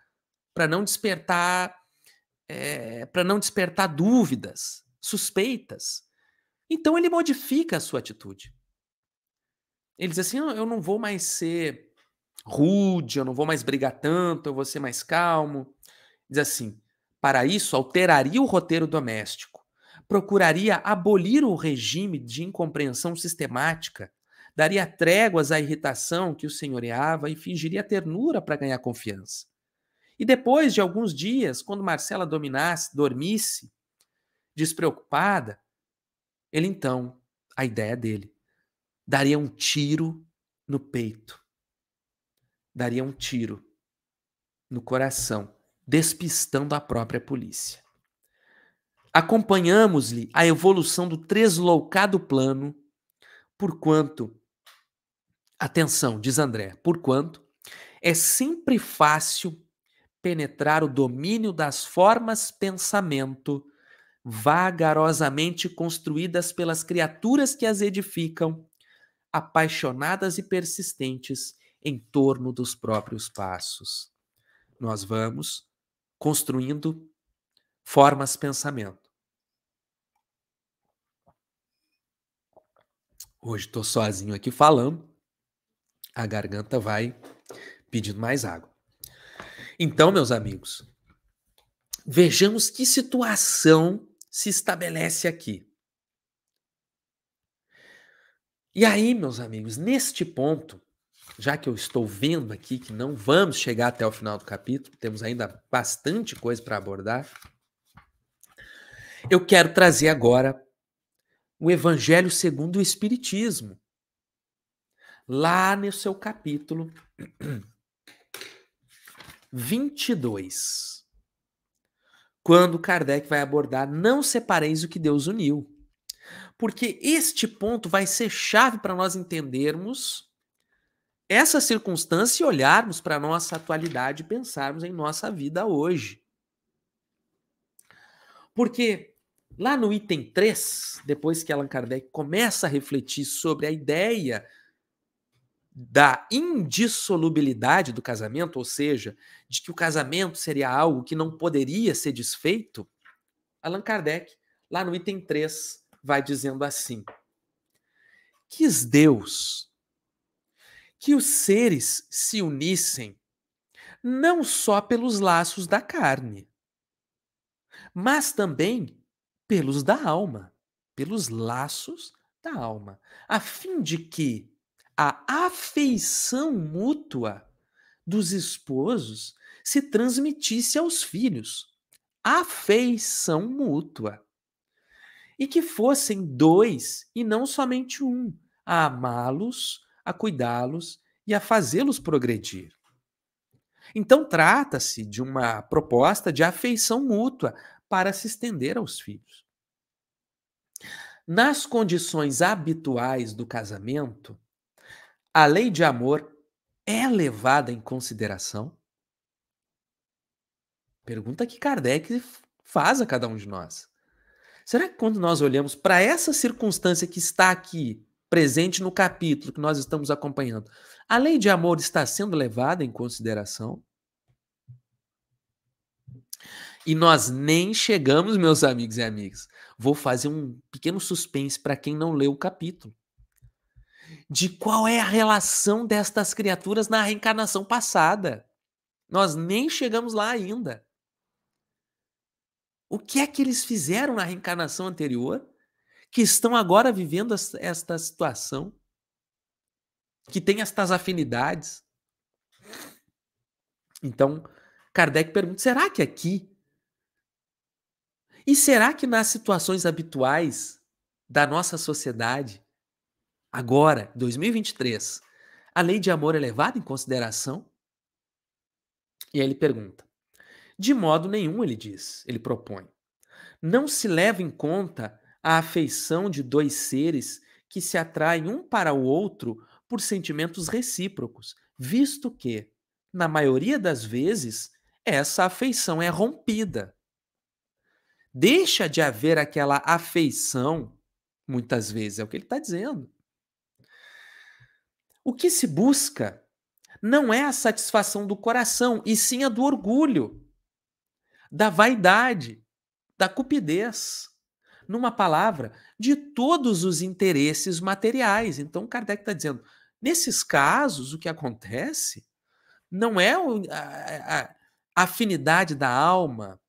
para não despertar é, eh, para não despertar dúvidas, suspeitas. Então ele modifica a sua atitude. Ele diz assim: eu não vou mais ser rude, eu não vou mais brigar tanto, eu vou ser mais calmo. Diz assim: para isso, alteraria o roteiro doméstico, procuraria abolir o regime de incompreensão sistemática, daria tréguas à irritação que o senhoreava e fingiria ternura para ganhar confiança. E depois de alguns dias, quando Marcela dominasse, dormisse, despreocupada, ele então, a ideia é dele daria um tiro no peito, daria um tiro no coração, despistando a própria polícia. Acompanhamos-lhe a evolução do tresloucado plano, porquanto, atenção, diz André, porquanto é sempre fácil penetrar o domínio das formas pensamento vagarosamente construídas pelas criaturas que as edificam apaixonadas e persistentes em torno dos próprios passos. Nós vamos construindo formas pensamento. Hoje estou sozinho aqui falando, a garganta vai pedindo mais água. Então, meus amigos, vejamos que situação se estabelece aqui. E aí, meus amigos, neste ponto, já que eu estou vendo aqui que não vamos chegar até o final do capítulo, temos ainda bastante coisa para abordar, eu quero trazer agora o Evangelho segundo o Espiritismo, lá no seu capítulo 22, quando Kardec vai abordar Não separeis o que Deus uniu porque este ponto vai ser chave para nós entendermos essa circunstância e olharmos para a nossa atualidade e pensarmos em nossa vida hoje. Porque lá no item 3, depois que Allan Kardec começa a refletir sobre a ideia da indissolubilidade do casamento, ou seja, de que o casamento seria algo que não poderia ser desfeito, Allan Kardec, lá no item 3, vai dizendo assim: Quis Deus que os seres se unissem não só pelos laços da carne, mas também pelos da alma, pelos laços da alma, a fim de que a afeição mútua dos esposos se transmitisse aos filhos. Afeição mútua e que fossem dois e não somente um, a amá-los, a cuidá-los e a fazê-los progredir. Então, trata-se de uma proposta de afeição mútua para se estender aos filhos. Nas condições habituais do casamento, a lei de amor é levada em consideração? Pergunta que Kardec faz a cada um de nós. Será que quando nós olhamos para essa circunstância que está aqui, presente no capítulo que nós estamos acompanhando, a lei de amor está sendo levada em consideração? E nós nem chegamos, meus amigos e amigas. Vou fazer um pequeno suspense para quem não leu o capítulo. De qual é a relação destas criaturas na reencarnação passada? Nós nem chegamos lá ainda. O que é que eles fizeram na reencarnação anterior que estão agora vivendo esta situação, que tem estas afinidades? Então, Kardec pergunta: será que aqui? E será que nas situações habituais da nossa sociedade, agora, 2023, a lei de amor é levada em consideração? E aí ele pergunta: de modo nenhum, ele diz, ele propõe. Não se leva em conta a afeição de dois seres que se atraem um para o outro por sentimentos recíprocos, visto que, na maioria das vezes, essa afeição é rompida. Deixa de haver aquela afeição, muitas vezes, é o que ele está dizendo. O que se busca não é a satisfação do coração, e sim a do orgulho da vaidade, da cupidez, numa palavra, de todos os interesses materiais. Então, Kardec está dizendo: nesses casos, o que acontece não é a, afinidade da alma,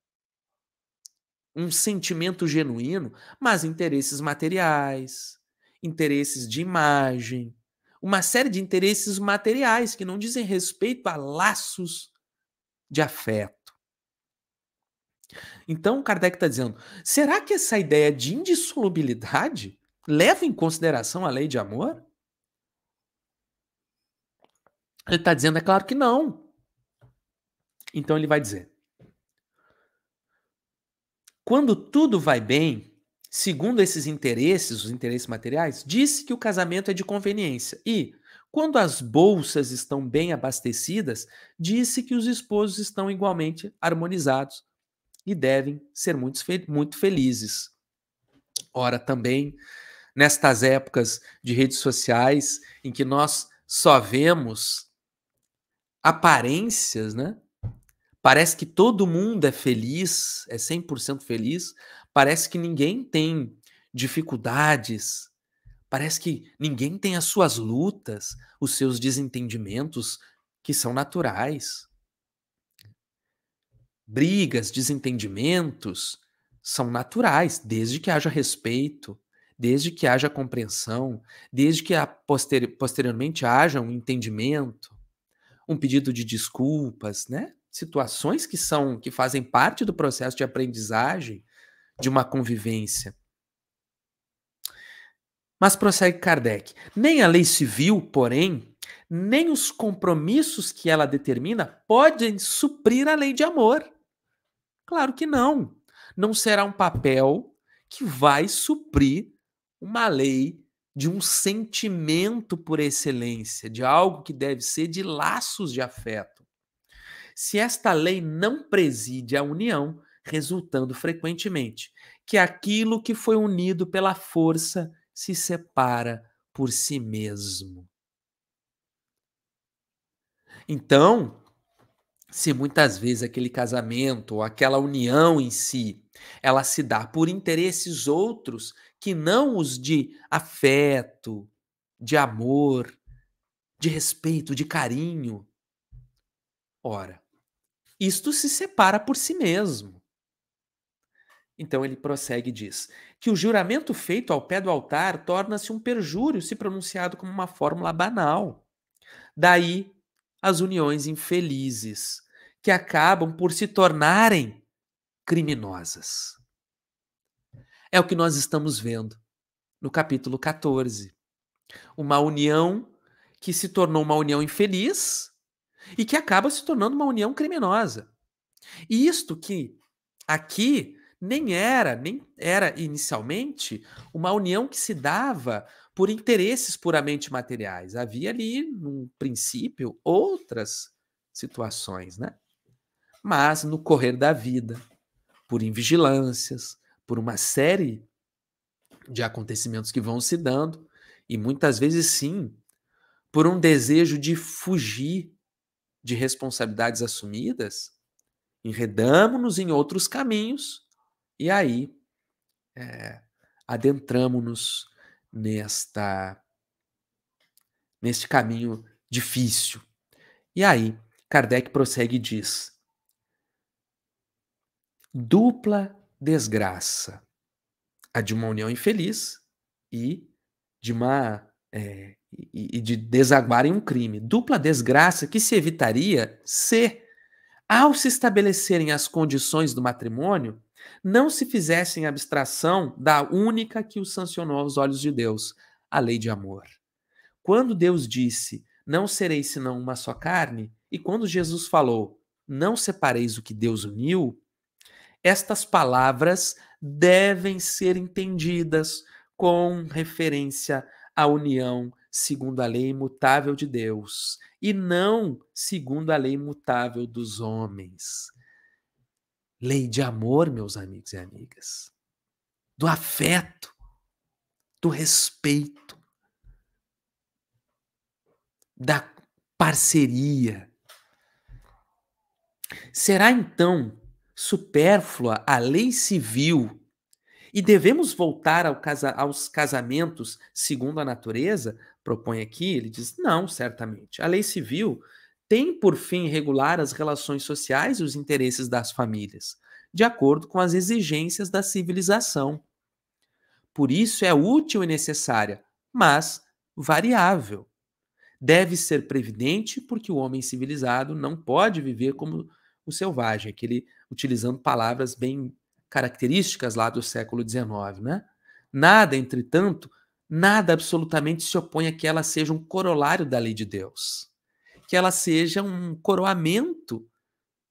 um sentimento genuíno, mas interesses materiais, interesses de imagem, uma série de interesses materiais que não dizem respeito a laços de afeto. Então, Kardec está dizendo: será que essa ideia de indissolubilidade leva em consideração a lei de amor? Ele está dizendo, é claro que não. Então ele vai dizer: quando tudo vai bem, segundo esses interesses, os interesses materiais, disse que o casamento é de conveniência. E, quando as bolsas estão bem abastecidas, disse que os esposos estão igualmente harmonizados e devem ser muito, muito felizes. Ora, também nestas épocas de redes sociais em que nós só vemos aparências, né? Parece que todo mundo é feliz, é 100% feliz, parece que ninguém tem dificuldades, parece que ninguém tem as suas lutas, os seus desentendimentos que são naturais brigas, desentendimentos são naturais, desde que haja respeito, desde que haja compreensão, desde que posteri posteriormente haja um entendimento, um pedido de desculpas, né? Situações que são que fazem parte do processo de aprendizagem de uma convivência. Mas prossegue Kardec. Nem a lei civil, porém, nem os compromissos que ela determina podem suprir a lei de amor. Claro que não. Não será um papel que vai suprir uma lei de um sentimento por excelência, de algo que deve ser de laços de afeto. Se esta lei não preside a união, resultando frequentemente que aquilo que foi unido pela força se separa por si mesmo. Então, se muitas vezes aquele casamento, aquela união em si, ela se dá por interesses outros que não os de afeto, de amor, de respeito, de carinho. Ora, isto se separa por si mesmo. Então ele prossegue e diz que o juramento feito ao pé do altar torna-se um perjúrio se pronunciado como uma fórmula banal. Daí as uniões infelizes, que acabam por se tornarem criminosas. É o que nós estamos vendo no capítulo 14. Uma união que se tornou uma união infeliz e que acaba se tornando uma união criminosa. E isto que aqui nem era, nem era inicialmente uma união que se dava por interesses puramente materiais. Havia ali, num princípio, outras situações, né? Mas no correr da vida, por invigilâncias, por uma série de acontecimentos que vão se dando, e muitas vezes sim, por um desejo de fugir de responsabilidades assumidas, enredamos-nos em outros caminhos e aí é, eh, adentramos-nos nesta neste caminho difícil. E aí, Kardec prossegue e diz: dupla desgraça, a de uma união infeliz e de uma é, e de desaguar em um crime. Dupla desgraça que se evitaria se, ao se estabelecerem as condições do matrimônio, não se fizessem abstração da única que os sancionou aos olhos de Deus, a lei de amor. Quando Deus disse, não sereis senão uma só carne, e quando Jesus falou, não separeis o que Deus uniu, estas palavras devem ser entendidas com referência à união segundo a lei imutável de Deus e não segundo a lei imutável dos homens. Lei de amor, meus amigos e amigas. Do afeto, do respeito, da parceria. Será então supérflua a lei civil e devemos voltar ao casa, aos casamentos segundo a natureza? Propõe aqui, ele diz: não, certamente. A lei civil tem por fim regular as relações sociais e os interesses das famílias, de acordo com as exigências da civilização. Por isso é útil e necessária, mas variável. Deve ser previdente, porque o homem civilizado não pode viver como o selvagem, aquele utilizando palavras bem características lá do século XIX, né? Nada, entretanto, nada absolutamente se opõe a que ela seja um corolário da lei de Deus que ela seja um coroamento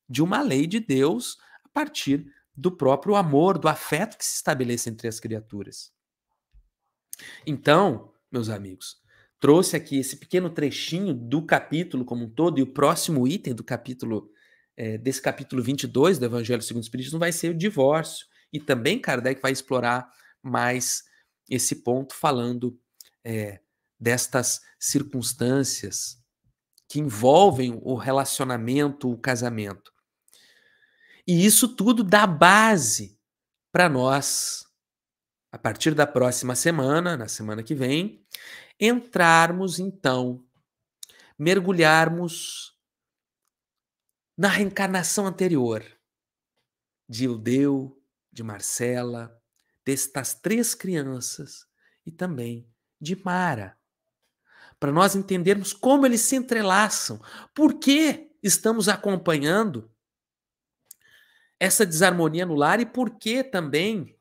de uma lei de Deus a partir do próprio amor, do afeto que se estabelece entre as criaturas. Então, meus amigos, trouxe aqui esse pequeno trechinho do capítulo como um todo e o próximo item do capítulo é, desse capítulo 22 do Evangelho segundo o Espiritismo vai ser o divórcio e também Kardec vai explorar mais esse ponto falando é, destas circunstâncias que envolvem o relacionamento, o casamento. E isso tudo dá base para nós, a partir da próxima semana, na semana que vem, entrarmos então, mergulharmos na reencarnação anterior de Ildeu, de Marcela, destas três crianças e também de Mara para nós entendermos como eles se entrelaçam, por que estamos acompanhando essa desarmonia no lar e por que também,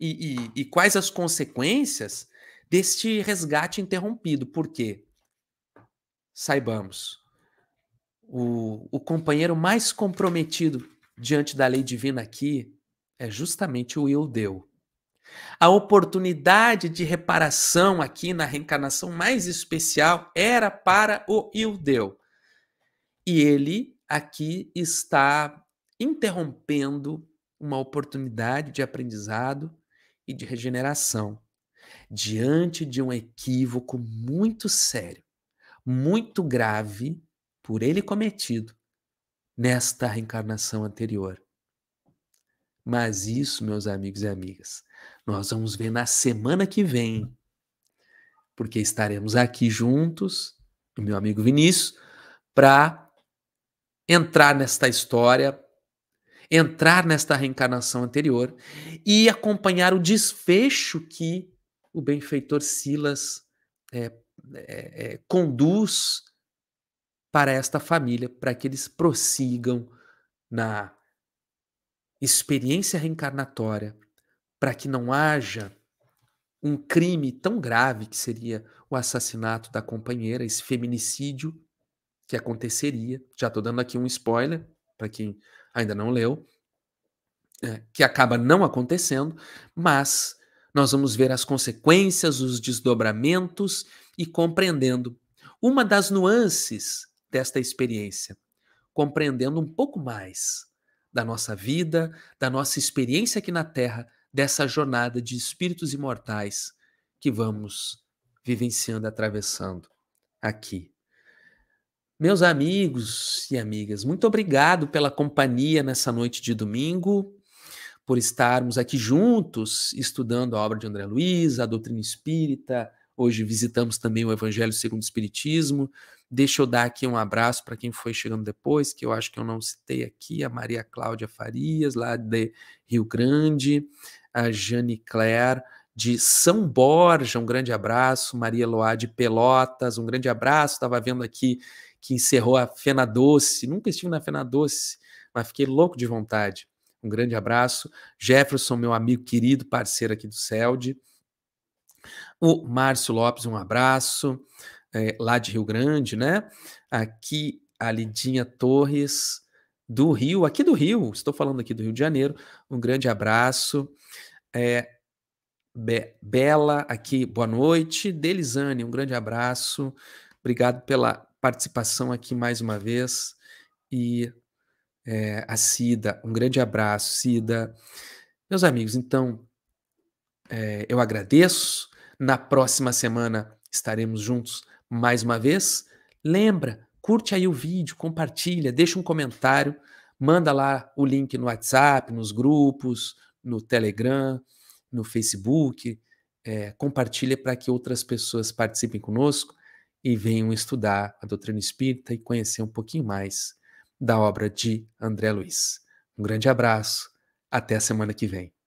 e, e, e quais as consequências deste resgate interrompido. Por quê? Saibamos, o, o companheiro mais comprometido diante da lei divina aqui é justamente o iudeu a oportunidade de reparação aqui na reencarnação mais especial era para o Ildeu. E ele aqui está interrompendo uma oportunidade de aprendizado e de regeneração diante de um equívoco muito sério, muito grave por ele cometido nesta reencarnação anterior. Mas isso, meus amigos e amigas, nós vamos ver na semana que vem, porque estaremos aqui juntos, o meu amigo Vinícius, para entrar nesta história, entrar nesta reencarnação anterior e acompanhar o desfecho que o benfeitor Silas é, é, é, conduz para esta família, para que eles prossigam na experiência reencarnatória para que não haja um crime tão grave que seria o assassinato da companheira, esse feminicídio que aconteceria. Já estou dando aqui um spoiler para quem ainda não leu, é, que acaba não acontecendo, mas nós vamos ver as consequências, os desdobramentos e compreendendo uma das nuances desta experiência, compreendendo um pouco mais da nossa vida, da nossa experiência aqui na Terra dessa jornada de espíritos imortais que vamos vivenciando, atravessando aqui. Meus amigos e amigas, muito obrigado pela companhia nessa noite de domingo, por estarmos aqui juntos estudando a obra de André Luiz, a doutrina espírita. Hoje visitamos também o Evangelho segundo o Espiritismo. Deixa eu dar aqui um abraço para quem foi chegando depois, que eu acho que eu não citei aqui, a Maria Cláudia Farias, lá de Rio Grande, a Jane Claire de São Borja, um grande abraço, Maria Eloá de Pelotas, um grande abraço, estava vendo aqui que encerrou a Fena Doce, nunca estive na Fena Doce, mas fiquei louco de vontade. Um grande abraço. Jefferson, meu amigo querido, parceiro aqui do CELD. O Márcio Lopes, um abraço é, lá de Rio Grande, né? Aqui a Lidinha Torres do Rio, aqui do Rio, estou falando aqui do Rio de Janeiro. Um grande abraço. É, Be Bela aqui, boa noite. Delizane, um grande abraço. Obrigado pela participação aqui mais uma vez. E é, a Cida, um grande abraço, Cida. Meus amigos, então é, eu agradeço. Na próxima semana estaremos juntos mais uma vez, lembra, curte aí o vídeo, compartilha, deixa um comentário, manda lá o link no WhatsApp, nos grupos, no Telegram, no Facebook, é, compartilha para que outras pessoas participem conosco e venham estudar a doutrina espírita e conhecer um pouquinho mais da obra de André Luiz. Um grande abraço, até a semana que vem.